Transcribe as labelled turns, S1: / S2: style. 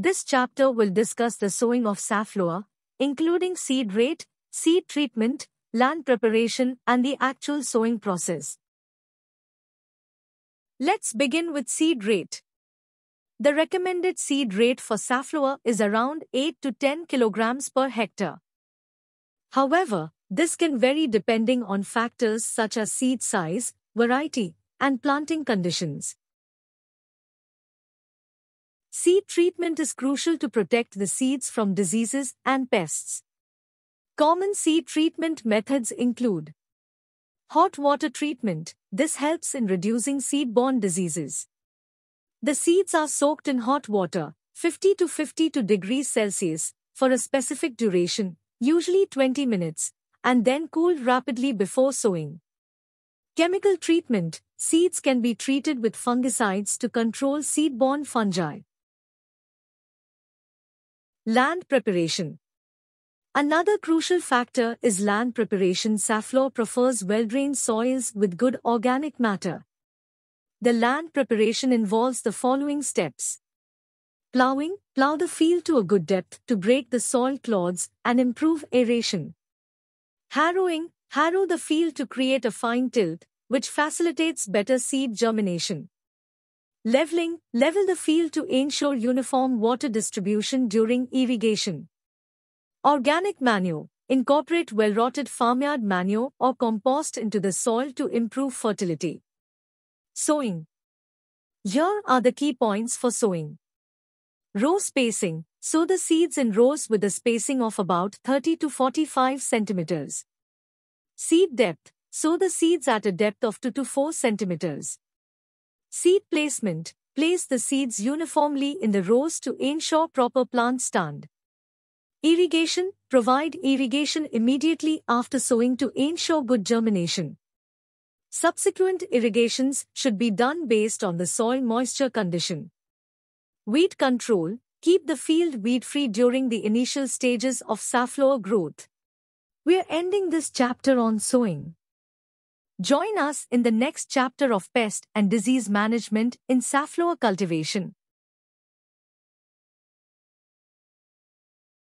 S1: This chapter will discuss the sowing of safflower, including seed rate, seed treatment, land preparation and the actual sowing process. Let's begin with seed rate. The recommended seed rate for safflower is around 8 to 10 kilograms per hectare. However, this can vary depending on factors such as seed size, variety, and planting conditions. Seed treatment is crucial to protect the seeds from diseases and pests. Common seed treatment methods include hot water treatment, this helps in reducing seed-borne diseases. The seeds are soaked in hot water, 50 to 52 degrees Celsius, for a specific duration, usually 20 minutes, and then cooled rapidly before sowing. Chemical treatment, seeds can be treated with fungicides to control seed-borne fungi. Land preparation. Another crucial factor is land preparation. Safflower prefers well-drained soils with good organic matter. The land preparation involves the following steps. Plowing, plow the field to a good depth to break the soil clods and improve aeration. Harrowing, harrow the field to create a fine tilt, which facilitates better seed germination. Leveling, level the field to ensure uniform water distribution during irrigation. Organic manure, incorporate well-rotted farmyard manure or compost into the soil to improve fertility. Sowing. Here are the key points for sowing. Row spacing. Sow the seeds in rows with a spacing of about 30 to 45 centimeters. Seed depth. Sow the seeds at a depth of 2 to 4 centimeters. Seed placement. Place the seeds uniformly in the rows to ensure proper plant stand. Irrigation. Provide irrigation immediately after sowing to ensure good germination. Subsequent irrigations should be done based on the soil moisture condition. Weed control. Keep the field weed-free during the initial stages of safflower growth. We're ending this chapter on sowing. Join us in the next chapter of pest and disease management in safflower cultivation.